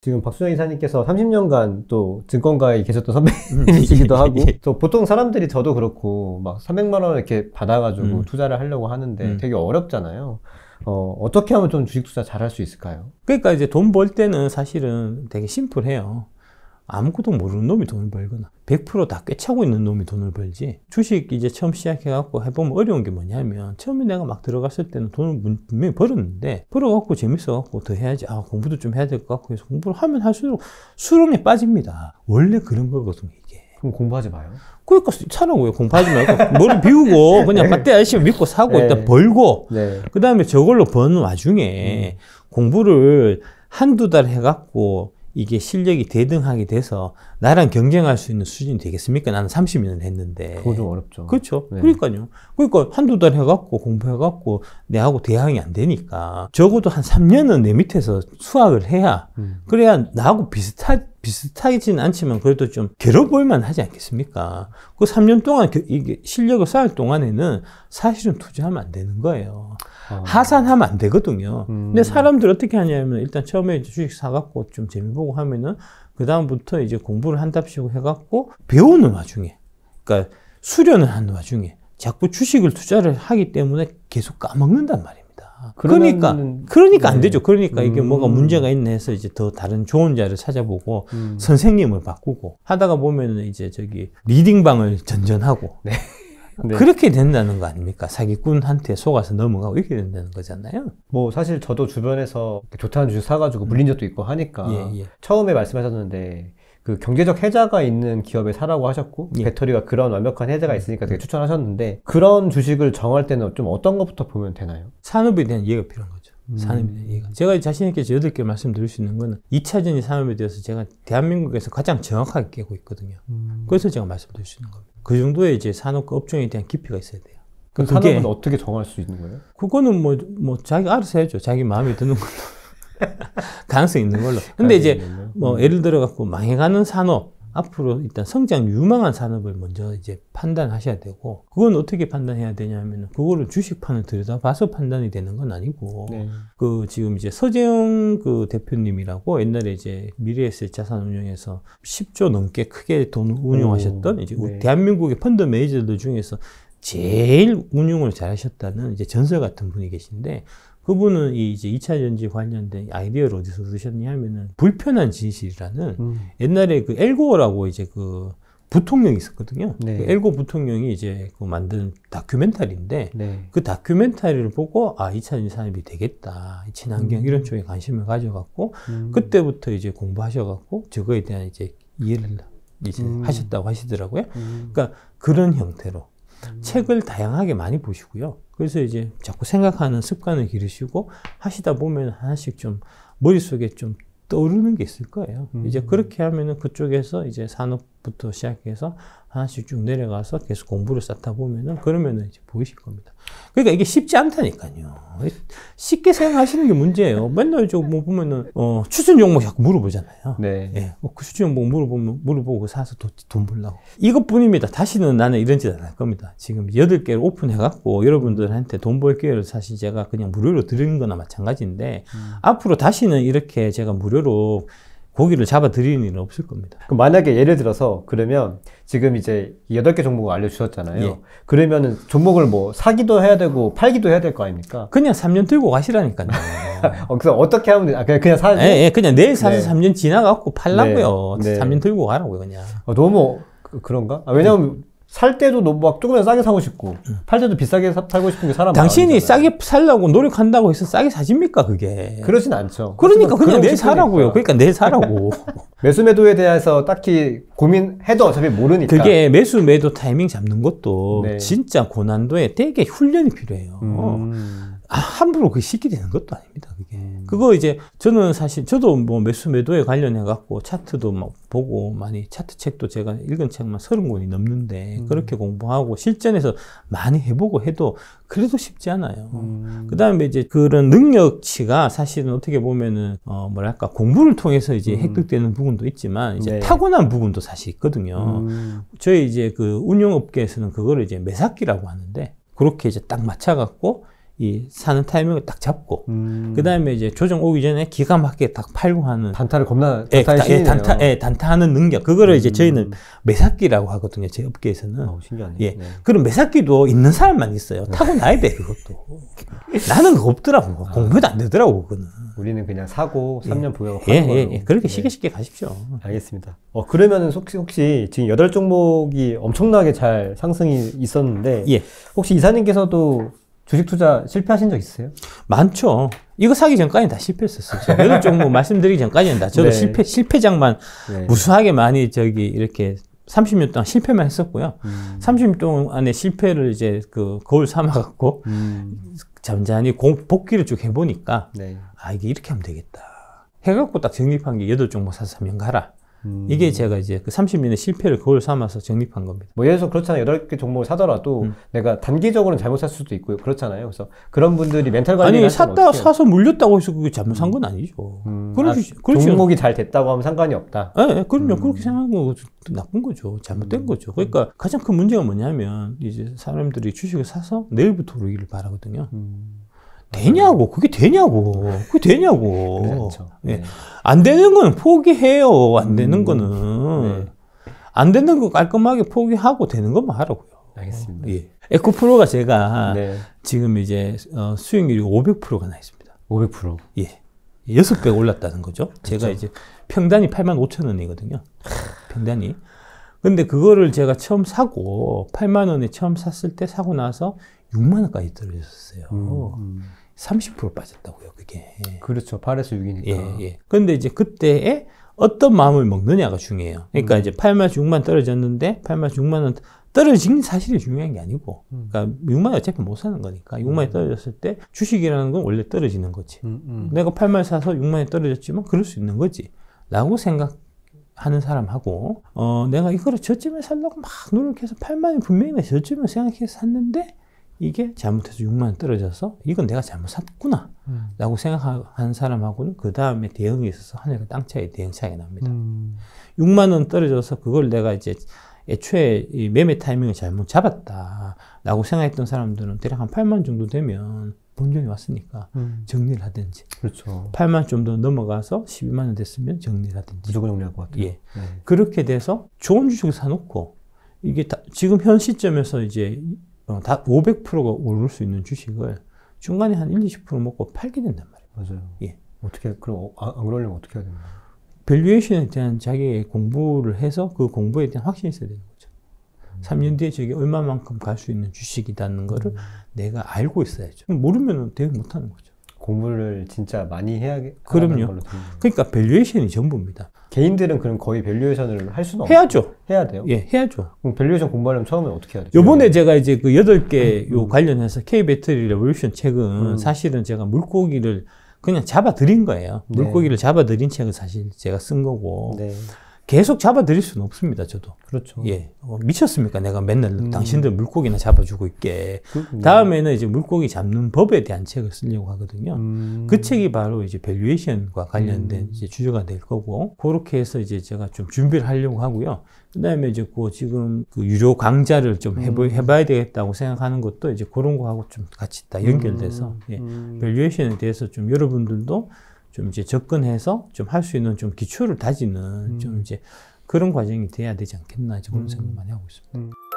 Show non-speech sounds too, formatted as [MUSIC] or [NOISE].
지금 박수영 이사님께서 30년간 또 증권가에 계셨던 선배님이시기도 음. [LAUGHS] 하고 예. 또 보통 사람들이 저도 그렇고 막 300만 원 이렇게 받아가지고 음. 투자를 하려고 하는데 음. 되게 어렵잖아요. 어, 어떻게 하면 좀 주식 투자 잘 할 수 있을까요? 그러니까 이제 돈 벌 때는 사실은 되게 심플해요. 아무것도 모르는 놈이 돈을 벌거나 100%다 꿰차고 있는 놈이 돈을 벌지 주식 이제 처음 시작해갖고 해보면 어려운 게 뭐냐면 처음에 내가 막 들어갔을 때는 돈을 분명히 벌었는데 벌어갖고 재밌어갖고 더 해야지 아 공부도 좀 해야 될 것 같고 해서 공부를 하면 할수록 수렁에 빠집니다 원래 그런 거거든요 이게 그럼 공부하지 마요 그러니까 차라리 왜 공부하지 말고 뭘 비우고 그냥 맞대 네. 아저씨 믿고 사고 네. 일단 벌고 네. 그 다음에 저걸로 버는 와중에 음. 공부를 한두 달 해갖고 이게 실력이 대등하게 돼서 나랑 경쟁할 수 있는 수준이 되겠습니까? 나는 30년을 했는데. 그거 좀 어렵죠. 그렇죠. 네. 그러니까요. 그러니까 한두 달 해갖고 공부해갖고 내하고 대항이 안 되니까 적어도 한 3년은 내 밑에서 수학을 해야 음. 그래야 나하고 비슷한 비슷하지는 않지만 그래도 좀 괴로 보일만 하지 않겠습니까? 그 3년 동안 그 이게 실력을 쌓을 동안에는 사실은 투자하면 안 되는 거예요. 아. 하산하면 안 되거든요. 음. 근데 사람들 어떻게 하냐면 일단 처음에 주식 사갖고 좀 재미보고 하면은 그다음부터 이제 공부를 한답시고 해갖고 배우는 와중에 그러니까 수련을 하는 와중에 자꾸 주식을 투자를 하기 때문에 계속 까먹는단 말이에요. 그러니까 그러니까 네. 안 되죠. 그러니까 이게 음. 뭐가 문제가 있네 해서 이제 더 다른 좋은 자를 찾아보고 음. 선생님을 바꾸고 하다가 보면은 이제 저기 리딩방을 전전하고 네. 네. [LAUGHS] 그렇게 된다는 거 아닙니까? 사기꾼한테 속아서 넘어가고 이렇게 된다는 거잖아요. 뭐 사실 저도 주변에서 좋다는 주식 사가지고 물린 적도 있고 하니까 예, 예. 처음에 말씀하셨는데 그 경제적 해자가 있는 기업에 사라고 하셨고 예. 배터리가 그런 완벽한 해자가 음. 있으니까 되게 추천하셨는데 그런 주식을 정할 때는 좀 어떤 것부터 보면 되나요? 산업에 대한 이해가 필요한 거죠. 음. 산업에 대한 이해가. 제가 자신있게 여덟 말씀드릴 수 있는 거는 2차전지 산업에 대해서 제가 대한민국에서 가장 정확하게 깨고 있거든요. 음. 그래서 제가 말씀드릴 수 있는 겁니다. 그 정도의 이제 산업과 업종에 대한 깊이가 있어야 돼요. 그 그러니까 산업은 어떻게 정할 수 있는 거예요? 그거는 뭐, 뭐, 자기 알아서 해죠 자기 마음에 드는 걸로. [LAUGHS] 가능성이 있는 걸로. 근데 이제 뭐 음. 예를 들어 갖고 망해가는 산업 앞으로 일단 성장 유망한 산업을 먼저 이제 판단하셔야 되고 그건 어떻게 판단해야 되냐면 그거를 주식판을 들여다봐서 판단이 되는 건 아니고 네. 그 지금 이제 서재영 그 대표님이라고 옛날에 이제 미래에셋 자산운용에서 10조 넘게 크게 돈 운용하셨던 오, 이제 네. 대한민국의 펀드 매니저들 중에서 제일 운용을 잘하셨다는 이제 전설 같은 분이 계신데 그분은 이 이제 2차 전지 관련된 아이디어를 어디서 들으셨냐 하면은 불편한 진실이라는 음. 옛날에 그 엘고어라고 이제 그 부통령이 있었거든요. 네. 그 엘고 부통령이 이제 그 만든 다큐멘터리인데 네. 그 다큐멘터리를 보고 아 2차 전지 산업이 되겠다. 친환경 음. 이런 쪽에 관심을 가져갖고 음. 그때부터 이제 공부하셔갖고 저거에 대한 이제 이해를 이제 음. 하셨다고 하시더라고요. 음. 그러니까 그런 형태로 음. 책을 다양하게 많이 보시고요. 그래서 이제 자꾸 생각하는 습관을 기르시고 하시다 보면 하나씩 좀 머릿속에 좀 떠오르는 게 있을 거예요. 음. 이제 그렇게 하면은 그쪽에서 이제 산업 부터 시작해서 하나씩 쭉 내려가서 계속 공부를 쌓다 보면은 그러면은 이제 보이실 겁니다. 그러니까 이게 쉽지 않다니까요. 쉽게 생각하시는 게 문제예요. 맨날 저 뭐 보면은 어 추천 종목 자꾸 물어보잖아요. 네. 예. 뭐 그 추천 종목 물어보면 물어보고 사서 도, 돈 벌라고. 이것뿐입니다. 다시는 나는 이런 짓 안 할 겁니다. 지금 여덟 개를 오픈해 갖고 여러분들한테 돈 벌 기회를 사실 제가 그냥 무료로 드리는 거나 마찬가지인데 음. 앞으로 다시는 이렇게 제가 무료로 고기를 잡아드리는 일은 없을 겁니다. 그럼 만약에 예를 들어서 그러면 지금 이제 여덟 개 종목을 알려주셨잖아요. 예. 그러면은 종목을 뭐 사기도 해야 되고 팔기도 해야 될 거 아닙니까? 그냥 3년 들고 가시라니까요. [LAUGHS] 어, 그래서 어떻게 하면 아, 그냥 그냥 사지? 예, 예, 그냥 내일 사서 네. 3년 지나갖고 팔라고요. 네. 3년 들고 가라고요, 그냥. 어, 너무 그, 그런가? 아, 왜냐면 네. 살 때도 노막 조금이라도 싸게 사고 싶고 예. 팔 때도 비싸게 사, 살고 싶은 게 사람 당신이 마잖아요 싸게 살려고 노력한다고 해서 싸게 사집니까 그게 그러진 않죠 그러니까 그냥 내 사라고요 그러니까 내 사라고 [LAUGHS] 매수 매도에 대해서 딱히 고민해도 어차피 모르니까 그게 매수 매도 타이밍 잡는 것도 네. 진짜 고난도에 되게 훈련이 필요해요 음. 아, 함부로 그게 쉽게 되는 것도 아닙니다. 그게. 음. 그거 이제 저는 사실 저도 뭐 매수 매도에 관련해 갖고 차트도 막 보고 많이 차트 책도 제가 읽은 책만 서른 권이 넘는데 음. 그렇게 공부하고 실전에서 많이 해보고 해도 그래도 쉽지 않아요. 음. 그 다음에 이제 그런 능력치가 사실은 어떻게 보면은 어 뭐랄까 공부를 통해서 이제 음. 획득되는 음. 부분도 있지만 이제 네. 타고난 부분도 사실 있거든요. 음. 저희 이제 그 운영업계에서는 그거를 이제 매삭기라고 하는데 그렇게 이제 딱 맞춰갖고 이 사는 타이밍을 딱 잡고 음. 그다음에 이제 조정 오기 전에 기가 막히게 딱 팔고 하는 단타를 겁나 예, 예, 단타 예, 단타하는 능력 그거를 음. 이제 저희는 음. 매삭기라고 하거든요 제 업계에서는 어, 신기하네 예 네. 그런 매삭기도 있는 사람만 있어요 네. 타고 나야 돼 그것도 나는 그거 없더라고 아. 공부도 안 되더라고 그거는 우리는 그냥 사고 3년 보유하고 예, 예, 예, 예, 그렇게 네. 쉽게 쉽게 가십시오 알겠습니다 어 그러면은 혹시, 혹시 지금 여덟 종목이 엄청나게 잘 상승이 있었는데 예. 혹시 이사님께서도 주식 투자 실패하신 적 있으세요? 많죠. 이거 사기 전까지다 실패했었어요. 제가 종목 [LAUGHS] 말씀드리기 전까지는 다 저도 네. 실패 실패장만 네. 무수하게 많이 저기 이렇게 30년 동안 실패만 했었고요. 음. 30년 동안에 실패를 이제 그 거울 삼아갖고 음. 잠잠히 공, 복귀를 쭉 해보니까 네. 아 이게 이렇게 하면 되겠다. 해갖고 딱 정립한 게 여덟 종목 사서 명가라. 음. 이게 제가 이제 그 30년의 실패를 그걸 삼아서 적립한 겁니다. 뭐 예를 들어서 그렇잖아요. 여덟 개 종목을 사더라도 음. 내가 단기적으로는 잘못 샀을 수도 있고요. 그렇잖아요. 그래서 그런 분들이 멘탈 관리 아니 샀다 사서 물렸다고 해서 그게 잘못 산건 음. 아니죠. 음. 그런 그렇죠. 아, 그렇죠. 종목이 잘 됐다고 하면 상관이 없다. 예, 네, 그럼요. 음. 그렇게 생각하면 나쁜 거죠. 잘못된 음. 거죠. 그러니까 가장 큰 문제가 뭐냐면 이제 사람들이 주식을 사서 내일부터 오르기를 바라거든요. 되냐고 그게 되냐고 그게 되냐고 예. 네. 안 되는 건 포기해요 안 되는 음, 거는 네. 안 되는 거 깔끔하게 포기하고 되는 것만 하라고요 알겠습니다 예. 에코프로가 제가 네. 지금 이제 어, 수익률이 500%가 나 있습니다 500% 예. 여배 올랐다는 거죠 그렇죠. 제가 이제 평단이 8만 5천 원이거든요 평단이 근데 그거를 제가 처음 사고 8만 원에 처음 샀을 때 사고 나서 6만 원까지 떨어졌어요. 음, 음. 30% 빠졌다고요, 그게. 그렇죠. 8에서 6이니까. 예, 예. 근데 이제 그때에 어떤 마음을 먹느냐가 중요해요. 그러니까 음. 이제 8만 6만 떨어졌는데 8만 6만 원 떨어진 사실이 중요한 게 아니고, 음. 그러니까 6만 원 어차피 못 사는 거니까 6만원 음. 떨어졌을 때 주식이라는 건 원래 떨어지는 거지. 음, 내가 8만 사서 6만원 떨어졌지만 그럴 수 있는 거지.라고 생각. 하는 사람하고 어 내가 이거를 저점에 살려고 막 노력해서 8만 원 분명히 저점을 생각해서 샀는데 이게 잘못해서 6만 원 떨어져서 이건 내가 잘못 샀구나 음. 라고 생각한 사람하고는 그 다음에 대응이 있어서 하늘과 땅 차이 대응 차이가 납니다. 음. 6만 원 떨어져서 그걸 내가 이제 애초에 이 매매 타이밍을 잘못 잡았다 라고 생각했던 사람들은 대략 한 8만 정도 되면 본전이 왔으니까 음. 정리를 하든지 그렇죠. 8만 정도 넘어가서 12만 원 됐으면 정리를 하든지 무조건 정리할 것 같아요. 예. 네. 그렇게 돼서 좋은 주식을 사놓고 이게 다, 지금 현 시점에서 이제 어, 다 500%가 오를 수 있는 주식을 중간에 한 1, 20% 먹고 팔게 된단 말이에요. 맞아요. 예. 어떻게, 그럼, 안, 어, 아, 안 그러려면 어떻게 해야 되나요? 밸류에이션에 대한 자기의 공부를 해서 그 공부에 대한 확신이 있어야 되는 거죠. 음. 3년 뒤에 저게 얼마만큼 갈 수 있는 주식이라는 거를 음. 내가 알고 있어야죠. 모르면 대응 못 하는 거죠. 공부를 진짜 많이 해야 그럼요. 걸로 그러니까 밸류에이션이 전부입니다. 개인들은 그럼 거의 밸류에이션을 할 수는 해야죠. 없... 해야 돼요. 예, 해야죠. 그럼 밸류에이션 공부하려면 처음에 어떻게 해야 돼요? 요번에 제가 이제 그 여덟 개요 음, 음. 관련해서 K 배터리 레볼루션 책은 음. 사실은 제가 물고기를 그냥 잡아들인 거예요. 네. 물고기를 잡아들인 책을 사실 제가 쓴 거고. 네. 계속 잡아드릴 수는 없습니다, 저도. 그렇죠. 예. 어, 미쳤습니까? 내가 맨날 음. 당신들 물고기나 잡아주고 있게. 그렇군요. 다음에는 이제 물고기 잡는 법에 대한 책을 쓰려고 하거든요. 음. 그 책이 바로 이제 밸류에이션과 관련된 음. 이제 주제가 될 거고, 그렇게 해서 이제 제가 좀 준비를 하려고 하고요. 그 다음에 이제 그 지금 그 유료 강좌를 좀 해보, 음. 해봐야 되겠다고 생각하는 것도 이제 그런 거하고 좀 같이 다 연결돼서, 음. 예. 음. 밸류에이션에 대해서 좀 여러분들도 좀 이제 접근해서 좀 할 수 있는 좀 기초를 다지는 음. 좀 이제 그런 과정이 돼야 되지 않겠나 이제 그런 음. 생각만 하고 있습니다. 음.